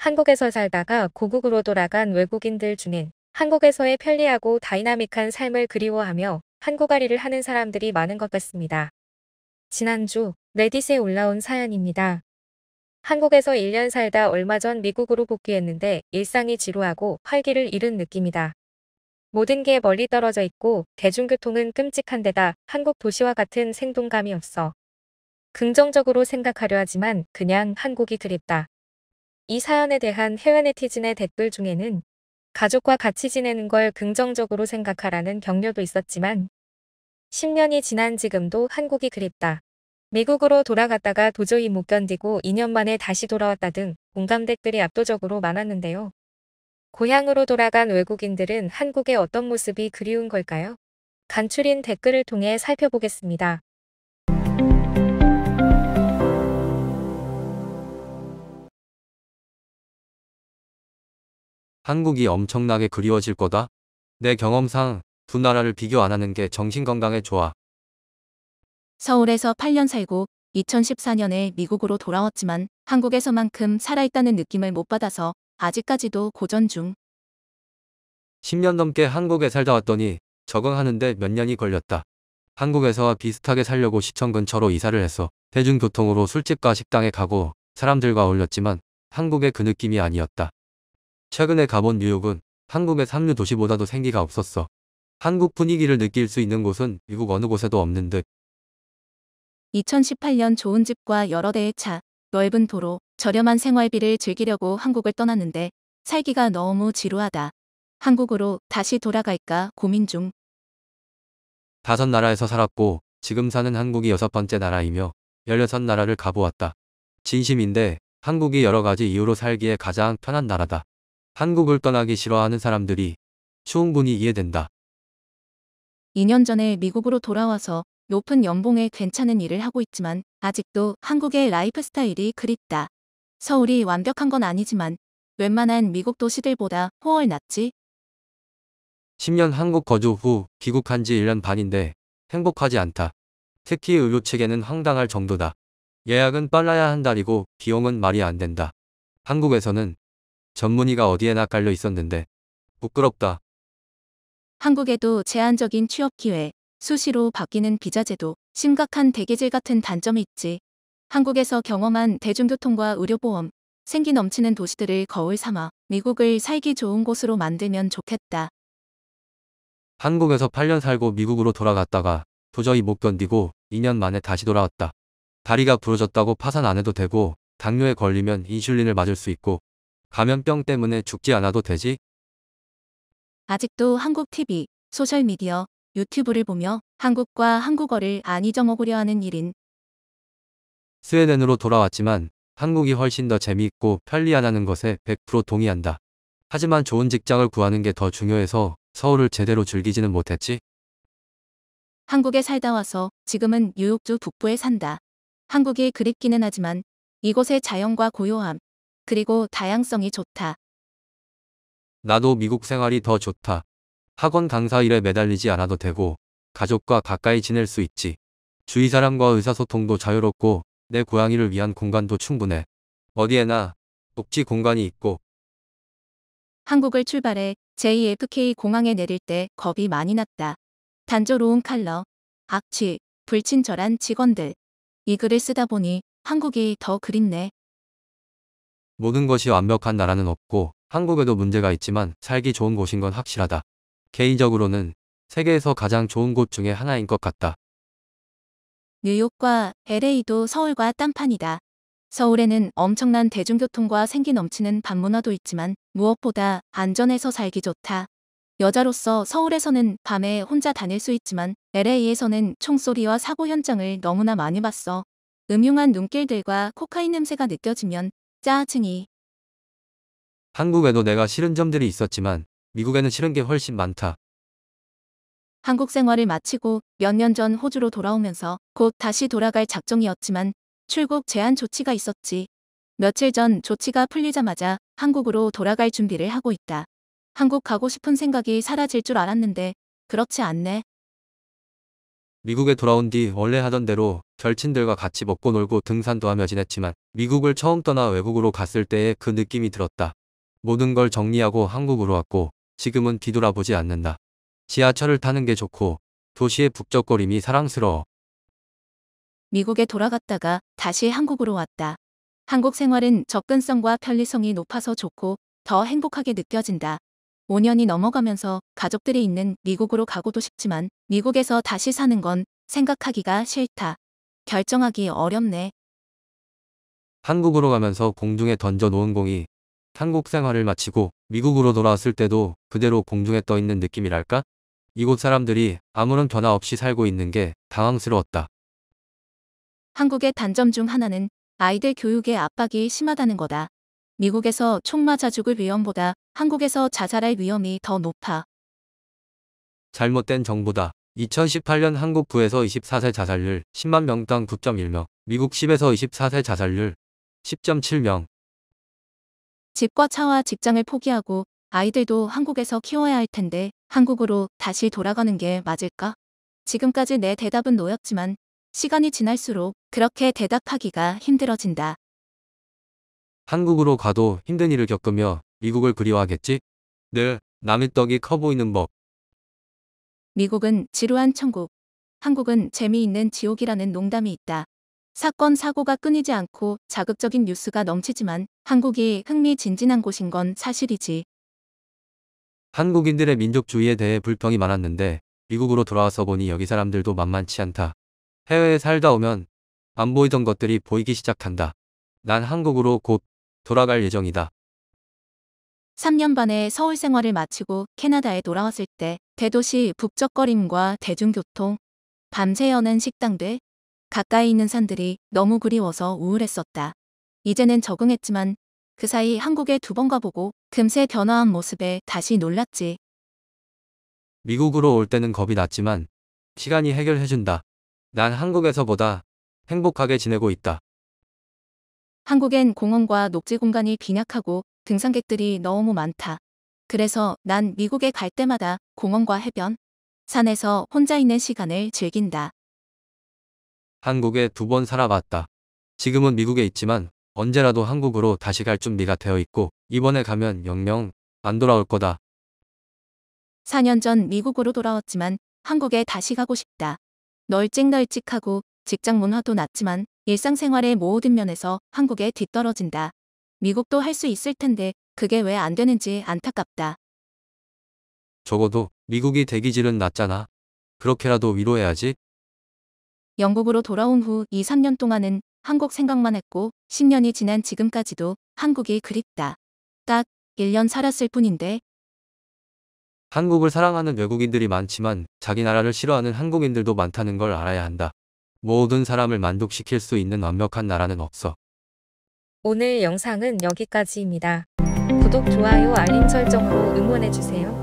한국에서 살다가 고국으로 돌아간 외국인들 중엔 한국에서의 편리하고 다이나믹한 삶을 그리워하며 한국아리를 하는 사람들이 많은 것 같습니다. 지난주 레딧에 올라온 사연입니다. 한국에서 1년 살다 얼마 전 미국으로 복귀했는데 일상이 지루하고 활기를 잃은 느낌이다. 모든 게 멀리 떨어져 있고 대중교통은 끔찍한 데다 한국 도시와 같은 생동감이 없어. 긍정적으로 생각하려 하지만 그냥 한국이 그립다. 이 사연에 대한 해외 네티즌의 댓글 중에는 가족과 같이 지내는 걸 긍정적으로 생각하라는 격려도 있었지만 10년이 지난 지금도 한국이 그립다. 미국으로 돌아갔다가 도저히 못 견디고 2년 만에 다시 돌아왔다 등 공감 댓글이 압도적으로 많았는데요. 고향으로 돌아간 외국인들은 한국의 어떤 모습이 그리운 걸까요? 간추린 댓글을 통해 살펴보겠습니다. 한국이 엄청나게 그리워질 거다. 내 경험상 두 나라를 비교 안 하는 게 정신건강에 좋아. 서울에서 8년 살고 2014년에 미국으로 돌아왔지만 한국에서만큼 살아있다는 느낌을 못 받아서 아직까지도 고전 중. 10년 넘게 한국에 살다 왔더니 적응하는데 몇 년이 걸렸다. 한국에서와 비슷하게 살려고 시청 근처로 이사를 했어. 대중교통으로 술집과 식당에 가고 사람들과 어울렸지만 한국의 그 느낌이 아니었다. 최근에 가본 뉴욕은 한국의 삼류 도시보다도 생기가 없었어. 한국 분위기를 느낄 수 있는 곳은 미국 어느 곳에도 없는 듯. 2018년 좋은 집과 여러 대의 차, 넓은 도로, 저렴한 생활비를 즐기려고 한국을 떠났는데 살기가 너무 지루하다. 한국으로 다시 돌아갈까 고민 중. 다섯 나라에서 살았고 지금 사는 한국이 여섯 번째 나라이며 16나라를 가보았다. 진심인데 한국이 여러 가지 이유로 살기에 가장 편한 나라다. 한국을 떠나기 싫어하는 사람들이 충분히 이해된다. 2년 전에 미국으로 돌아와서 높은 연봉에 괜찮은 일을 하고 있지만 아직도 한국의 라이프 스타일이 그립다. 서울이 완벽한 건 아니지만 웬만한 미국 도시들보다 호월 낫지. 10년 한국 거주 후 귀국한 지 1년 반인데 행복하지 않다. 특히 의료체계는 황당할 정도다. 예약은 빨라야 한 달이고 비용은 말이 안 된다. 한국에서는 전문의가 어디에나 깔려 있었는데 부끄럽다. 한국에도 제한적인 취업 기회, 수시로 바뀌는 비자제도, 심각한 대기질 같은 단점이 있지. 한국에서 경험한 대중교통과 의료보험, 생기 넘치는 도시들을 거울 삼아 미국을 살기 좋은 곳으로 만들면 좋겠다. 한국에서 8년 살고 미국으로 돌아갔다가 도저히 못 견디고 2년 만에 다시 돌아왔다. 다리가 부러졌다고 파산 안 해도 되고 당뇨에 걸리면 인슐린을 맞을 수 있고 감염병 때문에 죽지 않아도 되지? 아직도 한국 TV, 소셜미디어, 유튜브를 보며 한국과 한국어를 안 잊어먹으려 하는 일인 스웨덴으로 돌아왔지만 한국이 훨씬 더 재미있고 편리하다는 것에 100% 동의한다. 하지만 좋은 직장을 구하는 게 더 중요해서 서울을 제대로 즐기지는 못했지. 한국에 살다 와서 지금은 뉴욕주 북부에 산다. 한국이 그립기는 하지만 이곳의 자연과 고요함, 그리고 다양성이 좋다. 나도 미국 생활이 더 좋다. 학원 강사 일에 매달리지 않아도 되고 가족과 가까이 지낼 수 있지. 주위 사람과 의사소통도 자유롭고 내 고양이를 위한 공간도 충분해. 어디에나 녹지 공간이 있고 한국을 출발해 JFK 공항에 내릴 때 겁이 많이 났다. 단조로운 칼러, 악취, 불친절한 직원들. 이 글을 쓰다 보니 한국이 더 그립네. 모든 것이 완벽한 나라는 없고 한국에도 문제가 있지만 살기 좋은 곳인 건 확실하다. 개인적으로는 세계에서 가장 좋은 곳 중에 하나인 것 같다. 뉴욕과 LA도 서울과 딴판이다. 서울에는 엄청난 대중교통과 생기 넘치는 밤문화도 있지만 무엇보다 안전해서 살기 좋다. 여자로서 서울에서는 밤에 혼자 다닐 수 있지만 LA에서는 총소리와 사고 현장을 너무나 많이 봤어. 음흉한 눈길들과 코카인 냄새가 느껴지면 짜증이. 한국에도 내가 싫은 점들이 있었지만 미국에는 싫은 게 훨씬 많다. 한국 생활을 마치고 몇 년 전 호주로 돌아오면서 곧 다시 돌아갈 작정이었지만 출국 제한 조치가 있었지. 며칠 전 조치가 풀리자마자 한국으로 돌아갈 준비를 하고 있다. 한국 가고 싶은 생각이 사라질 줄 알았는데 그렇지 않네. 미국에 돌아온 뒤 원래 하던 대로 절친들과 같이 먹고 놀고 등산도 하며 지냈지만 미국을 처음 떠나 외국으로 갔을 때의 그 느낌이 들었다. 모든 걸 정리하고 한국으로 왔고 지금은 뒤돌아보지 않는다. 지하철을 타는 게 좋고 도시의 북적거림이 사랑스러워. 미국에 돌아갔다가 다시 한국으로 왔다. 한국 생활은 접근성과 편리성이 높아서 좋고 더 행복하게 느껴진다. 5년이 넘어가면서 가족들이 있는 미국으로 가고도 싶지만 미국에서 다시 사는 건 생각하기가 싫다. 결정하기 어렵네. 한국으로 가면서 공중에 던져놓은 공이 한국 생활을 마치고 미국으로 돌아왔을 때도 그대로 공중에 떠 있는 느낌이랄까? 이곳 사람들이 아무런 변화 없이 살고 있는 게 당황스러웠다. 한국의 단점 중 하나는 아이들 교육의 압박이 심하다는 거다. 미국에서 총마자 죽을 위험보다 한국에서 자살할 위험이 더 높아. 잘못된 정보다. 2018년 한국 부에서 24세 자살률 10만 명당 9.1명, 미국 10에서 24세 자살률 10.7명. 집과 차와 직장을 포기하고 아이들도 한국에서 키워야 할 텐데 한국으로 다시 돌아가는 게 맞을까? 지금까지 내 대답은 노였지만 시간이 지날수록 그렇게 대답하기가 힘들어진다. 한국으로 가도 힘든 일을 겪으며 미국을 그리워하겠지? 늘 네, 남의 떡이 커 보이는 법. 미국은 지루한 천국, 한국은 재미있는 지옥이라는 농담이 있다. 사건 사고가 끊이지 않고 자극적인 뉴스가 넘치지만 한국이 흥미진진한 곳인 건 사실이지. 한국인들의 민족주의에 대해 불평이 많았는데 미국으로 돌아와서 보니 여기 사람들도 만만치 않다. 해외에 살다 오면 안 보이던 것들이 보이기 시작한다. 난 한국으로 곧 돌아갈 예정이다. 3년 반의 서울 생활을 마치고 캐나다에 돌아왔을 때 대도시 북적거림과 대중교통, 밤새 여는 식당들, 가까이 있는 산들이 너무 그리워서 우울했었다. 이제는 적응했지만 그 사이 한국에 두 번 가보고 금세 변화한 모습에 다시 놀랐지. 미국으로 올 때는 겁이 났지만 시간이 해결해준다. 난 한국에서보다 행복하게 지내고 있다. 한국엔 공원과 녹지 공간이 빈약하고 등산객들이 너무 많다. 그래서 난 미국에 갈 때마다 공원과 해변, 산에서 혼자 있는 시간을 즐긴다. 한국에 두 번 살아봤다. 지금은 미국에 있지만 언제라도 한국으로 다시 갈 준비가 되어 있고 이번에 가면 영영 안 돌아올 거다. 4년 전 미국으로 돌아왔지만 한국에 다시 가고 싶다. 널찍널찍하고 직장 문화도 낮지만 일상생활의 모든 면에서 한국에 뒤떨어진다. 미국도 할 수 있을 텐데 그게 왜 안 되는지 안타깝다. 적어도 미국이 대기질은 낮잖아. 그렇게라도 위로해야지. 영국으로 돌아온 후 2, 3년 동안은 한국 생각만 했고 10년이 지난 지금까지도 한국이 그립다. 딱 1년 살았을 뿐인데 한국을 사랑하는 외국인들이 많지만 자기 나라를 싫어하는 한국인들도 많다는 걸 알아야 한다. 모든 사람을 만족시킬 수 있는 완벽한 나라는 없어. 오늘 영상은 여기까지입니다. 구독, 좋아요, 알림 설정으로 응원해주세요.